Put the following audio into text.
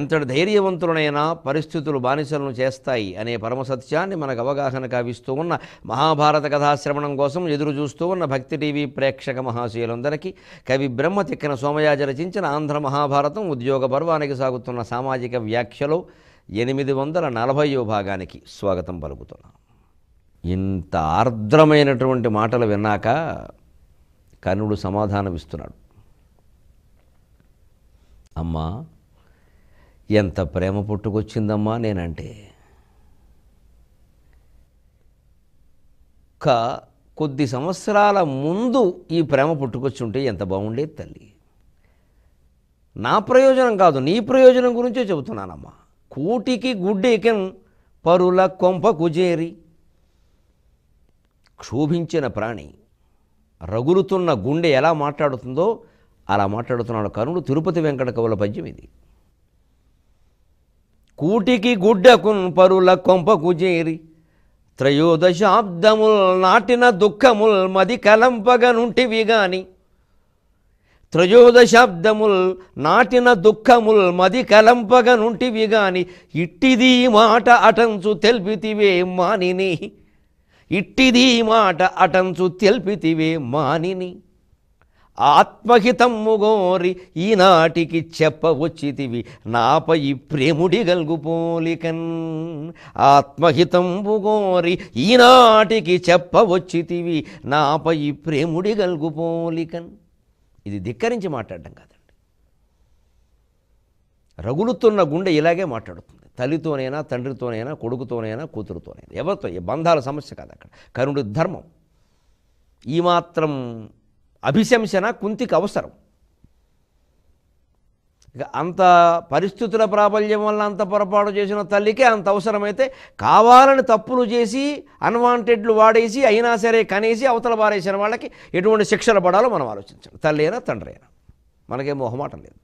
ఎంతటి ధైర్యవంతులనైనా పరిస్థితులు బానిసలను చేస్తాయి అనే పరమసత్యాన్ని మనకు అవగాహన కావిస్తూ ఉన్న మహాభారత కథాశ్రవణం కోసం ఎదురు చూస్తూ ఉన్న భక్తి టీవీ ప్రేక్షక మహాశయులందరికీ కవి బ్రహ్మ తిక్కిన సోమయాజ రచించిన ఆంధ్ర మహాభారతం ఉద్యోగ పర్వానికి సాగుతున్న సామాజిక వ్యాఖ్యలో ఎనిమిది వందల నలభయో భాగానికి స్వాగతం పలుకుతున్నాం ఇంత ఆర్ద్రమైనటువంటి మాటలు విన్నాక కర్ణుడు సమాధానమిస్తున్నాడు అమ్మా ఎంత ప్రేమ పుట్టుకొచ్చిందమ్మా నేనంటే కా కొద్ది సంవత్సరాల ముందు ఈ ప్రేమ పుట్టుకొచ్చి ఉంటే ఎంత బాగుండేది తల్లి నా ప్రయోజనం కాదు నీ ప్రయోజనం గురించే చెబుతున్నానమ్మా కూటికి గుడ్డేకం పరుల కొంప కుజేరి క్షోభించిన ప్రాణి రగులుతున్న గుండె ఎలా మాట్లాడుతుందో అలా మాట్లాడుతున్నాడు కరుణుడు తిరుపతి వెంకట కవుల పద్యం ఇది కూటికి గుడ్డకున్ పరుల కొంపకు చేరి త్రయోదశాబ్దముల్ నాటిన దుఃఖముల్ మది కలంపగనుంటివి గాని త్రయోదశాబ్దముల్ నాటిన దుఃఖముల్ మది కలంపగనుంటివి గాని ఇట్టిది మాట అటంచు తెల్పితివే మానిని ఇట్టిది మాట అటంచు తెల్పితివే మానిని గోరి ఈనాటికి చెప్పవచ్చితివి నాపై ప్రేముడి గల్గుపోలికన్ ముగోరి ఈనాటికి చెప్పవచ్చితివి నాపై ప్రేముడి గల్గుపోలికన్ ఇది ధిక్కరించి మాట్లాడడం కాదండి రగులుతున్న గుండె ఇలాగే మాట్లాడుతుంది తల్లితోనైనా తండ్రితోనైనా కొడుకుతోనైనా కూతురుతోనైనా ఎవరితో బంధాల సమస్య కాదు అక్కడ కరుణుడి ధర్మం ఈ మాత్రం అభిశంసన కుంతికి అవసరం ఇక అంత పరిస్థితుల ప్రాబల్యం వల్ల అంత పొరపాటు చేసిన తల్లికే అంత అవసరమైతే కావాలని తప్పులు చేసి అన్వాంటెడ్లు వాడేసి అయినా సరే కనేసి అవతల పారేసిన వాళ్ళకి ఎటువంటి శిక్షలు పడాలో మనం ఆలోచించాలి తల్లి అయినా తండ్రి అయినా మనకేం మొహమాటం లేదు